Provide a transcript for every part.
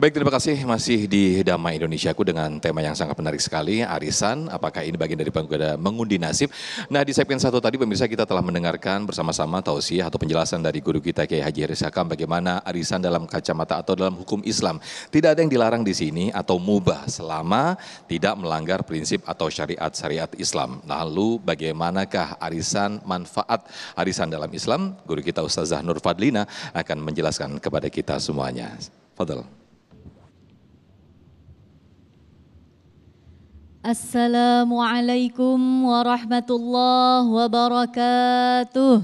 Baik, terima kasih masih di Damai Indonesiaku dengan tema yang sangat menarik sekali, arisan. Apakah ini bagian dari penggoda mengundi nasib? Nah, di segmen satu tadi pemirsa kita telah mendengarkan bersama-sama tausiah atau penjelasan dari guru kita Kiai Haji Hakam bagaimana arisan dalam kacamata atau dalam hukum Islam. Tidak ada yang dilarang di sini atau mubah selama tidak melanggar prinsip atau syariat-syariat Islam. Lalu bagaimanakah arisan manfaat arisan dalam Islam? Guru kita Ustazah Nur Fadlina akan menjelaskan kepada kita semuanya. Fadl. السلام عليكم ورحمة الله وبركاته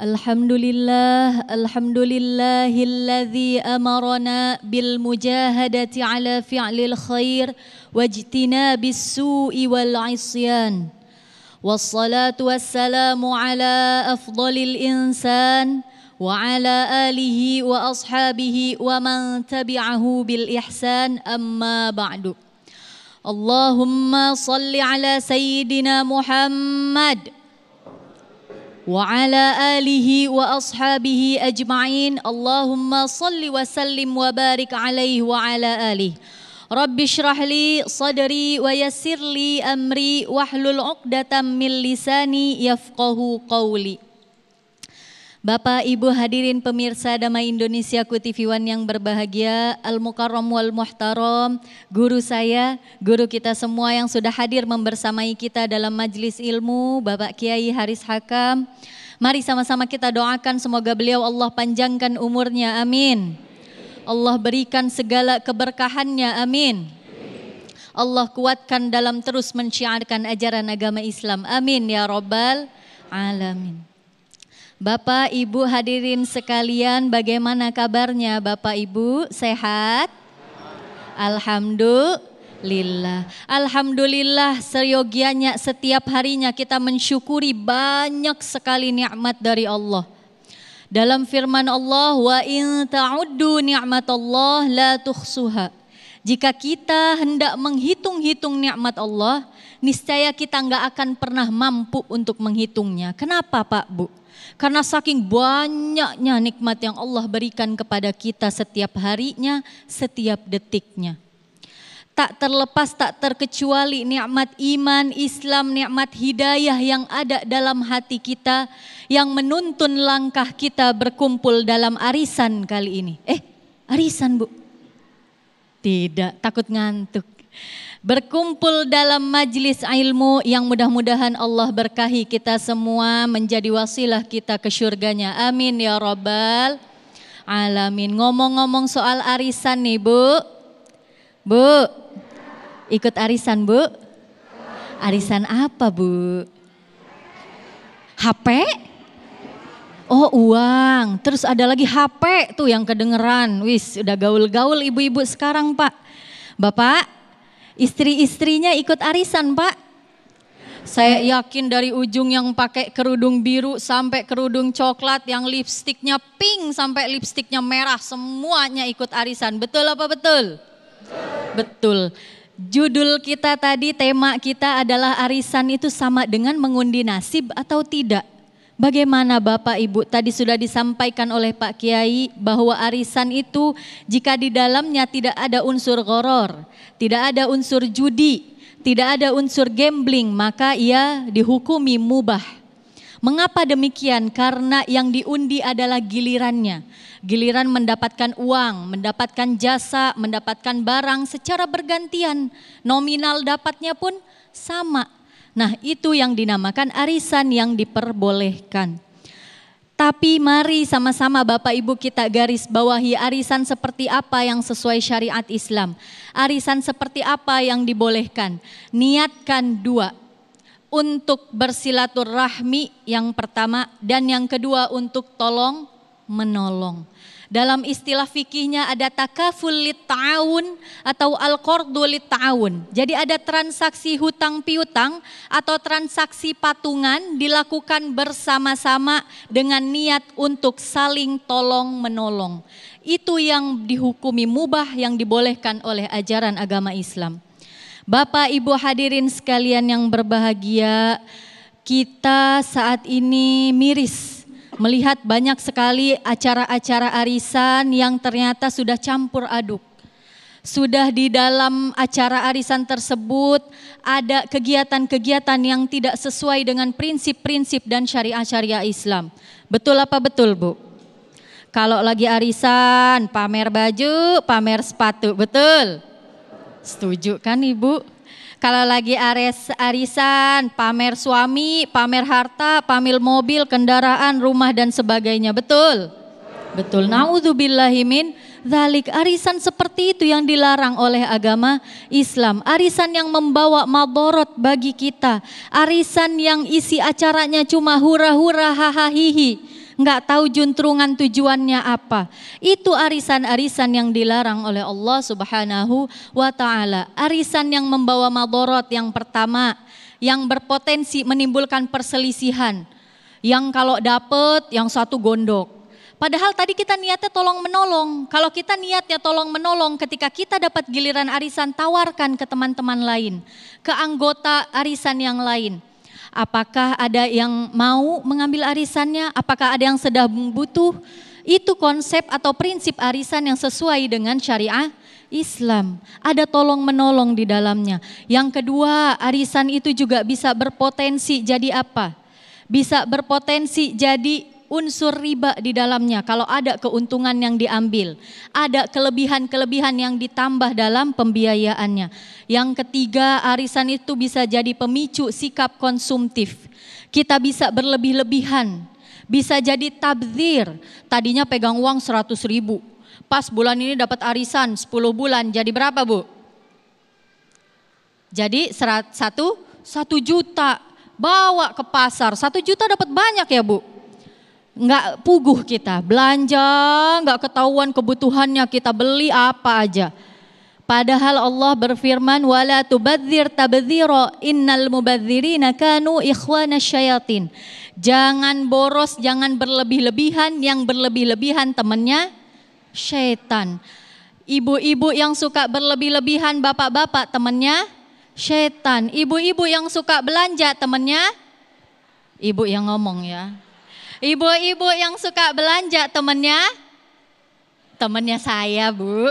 الحمد لله الحمد لله الذي أمرنا بالمجاهدة على فعل الخير واجتناب السوء والعصيان والصلاة والسلام على أفضل الإنسان وعلى آله وأصحابه ومن تبعه بالإحسان أما بعد اللهم صل على سيدنا محمد وعلى آله وأصحابه أجمعين اللهم صل وسلم وبارك عليه وعلى آله رب اشرح لي صدري ويسر لي أمري واحلل عقدة من لساني يفقه قولي Bapak, Ibu, hadirin pemirsa Damai Indonesia One yang berbahagia, Al-Mukarram wal-Muhtaram, guru saya, guru kita semua yang sudah hadir membersamai kita dalam majelis ilmu, Bapak Kiai Haris Hakam. Mari sama-sama kita doakan semoga beliau Allah panjangkan umurnya, amin. Allah berikan segala keberkahannya, amin. Allah kuatkan dalam terus menciarkan ajaran agama Islam, amin ya Robbal Alamin. Bapak Ibu hadirin sekalian, bagaimana kabarnya Bapak Ibu? Sehat? Alhamdulillah. Alhamdulillah seryogianya setiap harinya kita mensyukuri banyak sekali nikmat dari Allah. Dalam firman Allah, wa in ta'uddu Allah la tuhsuha. Jika kita hendak menghitung-hitung nikmat Allah, niscaya kita nggak akan pernah mampu untuk menghitungnya. Kenapa Pak Bu? Karena saking banyaknya nikmat yang Allah berikan kepada kita setiap harinya, setiap detiknya. Tak terlepas, tak terkecuali nikmat iman, Islam, nikmat hidayah yang ada dalam hati kita yang menuntun langkah kita berkumpul dalam arisan kali ini. Eh, arisan Bu. Tidak, takut ngantuk. Berkumpul dalam majelis ilmu yang mudah-mudahan Allah berkahi kita semua menjadi wasilah kita ke syurganya. Amin ya Rabbal Alamin. Ngomong-ngomong soal arisan nih Bu. Bu, ikut arisan Bu? Arisan apa Bu? HP? Oh uang, terus ada lagi HP tuh yang kedengeran. Wis, udah gaul-gaul ibu-ibu sekarang pak. Bapak, istri-istrinya ikut arisan pak. Saya yakin dari ujung yang pakai kerudung biru sampai kerudung coklat, yang lipstiknya pink sampai lipstiknya merah, semuanya ikut arisan. Betul apa betul? Betul. Judul kita tadi, tema kita adalah arisan itu sama dengan mengundi nasib atau tidak. Bagaimana Bapak Ibu tadi sudah disampaikan oleh Pak Kiai bahwa arisan itu jika di dalamnya tidak ada unsur koror, tidak ada unsur judi, tidak ada unsur gambling, maka ia dihukumi mubah. Mengapa demikian? Karena yang diundi adalah gilirannya. Giliran mendapatkan uang, mendapatkan jasa, mendapatkan barang secara bergantian. Nominal dapatnya pun sama Nah, itu yang dinamakan arisan yang diperbolehkan. Tapi mari sama-sama Bapak Ibu kita garis bawahi arisan seperti apa yang sesuai syariat Islam. Arisan seperti apa yang dibolehkan. Niatkan dua. Untuk bersilaturahmi yang pertama dan yang kedua untuk tolong menolong. Dalam istilah fikihnya ada takaful ta'awun atau al-qardu ta'awun. Jadi ada transaksi hutang piutang atau transaksi patungan dilakukan bersama-sama dengan niat untuk saling tolong menolong. Itu yang dihukumi mubah yang dibolehkan oleh ajaran agama Islam. Bapak Ibu hadirin sekalian yang berbahagia, kita saat ini miris melihat banyak sekali acara-acara arisan yang ternyata sudah campur aduk. Sudah di dalam acara arisan tersebut ada kegiatan-kegiatan yang tidak sesuai dengan prinsip-prinsip dan syariah-syariah Islam. Betul apa betul, Bu? Kalau lagi arisan, pamer baju, pamer sepatu, betul? Setuju kan, Ibu? Kalau lagi ares, arisan, pamer suami, pamer harta, pamer mobil, kendaraan, rumah dan sebagainya. Betul? Betul. Nauzubillahimin. Zalik arisan seperti itu yang dilarang oleh agama Islam. Arisan yang membawa maborot bagi kita. Arisan yang isi acaranya cuma hura-hura hah-hihi nggak tahu juntrungan tujuannya apa. Itu arisan-arisan yang dilarang oleh Allah Subhanahu wa taala. Arisan yang membawa madorot yang pertama, yang berpotensi menimbulkan perselisihan. Yang kalau dapet, yang satu gondok. Padahal tadi kita niatnya tolong menolong. Kalau kita niatnya tolong menolong, ketika kita dapat giliran arisan, tawarkan ke teman-teman lain, ke anggota arisan yang lain. Apakah ada yang mau mengambil arisannya? Apakah ada yang sedang butuh? Itu konsep atau prinsip arisan yang sesuai dengan syariah Islam. Ada tolong menolong di dalamnya. Yang kedua, arisan itu juga bisa berpotensi jadi apa? Bisa berpotensi jadi unsur riba di dalamnya kalau ada keuntungan yang diambil, ada kelebihan-kelebihan yang ditambah dalam pembiayaannya. Yang ketiga, arisan itu bisa jadi pemicu sikap konsumtif. Kita bisa berlebih-lebihan, bisa jadi tabzir. Tadinya pegang uang 100 ribu, pas bulan ini dapat arisan 10 bulan, jadi berapa bu? Jadi satu, satu juta bawa ke pasar, satu juta dapat banyak ya bu? nggak puguh kita, belanja, nggak ketahuan kebutuhannya kita beli apa aja. Padahal Allah berfirman wala tubadzir tabdzira innal mubadzirina kanu ikhwana syayatin. Jangan boros, jangan berlebih-lebihan, yang berlebih-lebihan temannya syaitan. Ibu-ibu yang suka berlebih-lebihan bapak-bapak temannya syaitan. Ibu-ibu yang suka belanja temannya ibu yang ngomong ya. Ibu-ibu yang suka belanja temennya, temennya saya bu.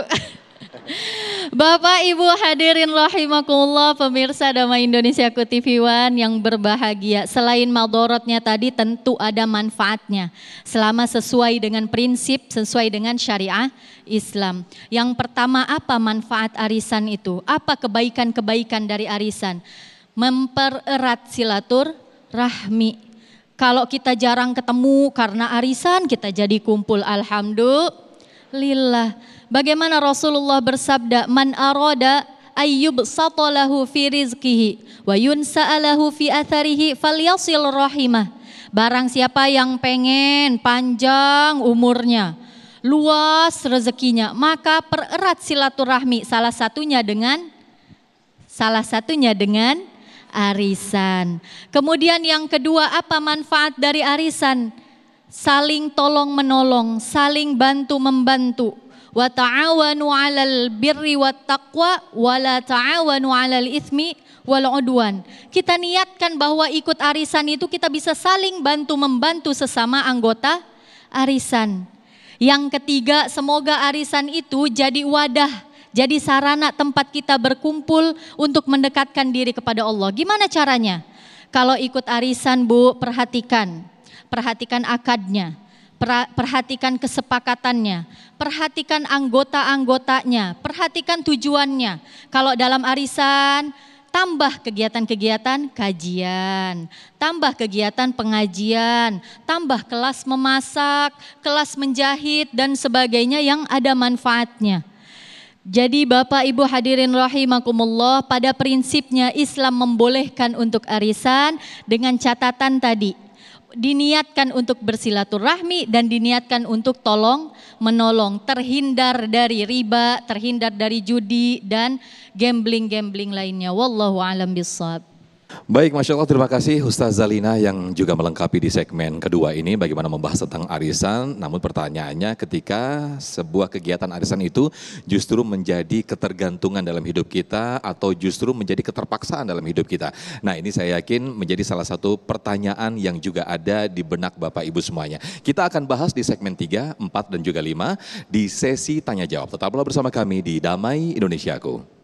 Bapak Ibu hadirin rahimakumullah pemirsa Damai Indonesia ku TV One yang berbahagia. Selain maldorotnya tadi tentu ada manfaatnya. Selama sesuai dengan prinsip, sesuai dengan syariah Islam. Yang pertama apa manfaat arisan itu? Apa kebaikan-kebaikan dari arisan? Mempererat silatur rahmi kalau kita jarang ketemu karena arisan, kita jadi kumpul. Alhamdulillah. Bagaimana Rasulullah bersabda, Man aroda ayyub satolahu fi rizkihi, wa yunsa'alahu fi atharihi yasil rahimah. Barang siapa yang pengen panjang umurnya, luas rezekinya, maka pererat silaturahmi salah satunya dengan salah satunya dengan arisan. Kemudian yang kedua apa manfaat dari arisan? Saling tolong menolong, saling bantu membantu. Wa ta'awanu 'alal birri wat taqwa wa la ta'awanu 'alal itsmi wal udwan. Kita niatkan bahwa ikut arisan itu kita bisa saling bantu membantu sesama anggota arisan. Yang ketiga, semoga arisan itu jadi wadah jadi sarana tempat kita berkumpul untuk mendekatkan diri kepada Allah. Gimana caranya? Kalau ikut arisan Bu, perhatikan. Perhatikan akadnya, perhatikan kesepakatannya, perhatikan anggota-anggotanya, perhatikan tujuannya. Kalau dalam arisan, tambah kegiatan-kegiatan kajian, tambah kegiatan pengajian, tambah kelas memasak, kelas menjahit, dan sebagainya yang ada manfaatnya. Jadi Bapak Ibu hadirin rahimakumullah, pada prinsipnya Islam membolehkan untuk arisan dengan catatan tadi. Diniatkan untuk bersilaturahmi dan diniatkan untuk tolong menolong, terhindar dari riba, terhindar dari judi dan gambling-gambling lainnya. Wallahu alam bisawab. Baik, Masya Allah terima kasih Ustaz Zalina yang juga melengkapi di segmen kedua ini bagaimana membahas tentang arisan. Namun pertanyaannya ketika sebuah kegiatan arisan itu justru menjadi ketergantungan dalam hidup kita atau justru menjadi keterpaksaan dalam hidup kita. Nah ini saya yakin menjadi salah satu pertanyaan yang juga ada di benak Bapak Ibu semuanya. Kita akan bahas di segmen 3, 4, dan juga 5 di sesi tanya jawab. Tetaplah bersama kami di Damai Indonesiaku.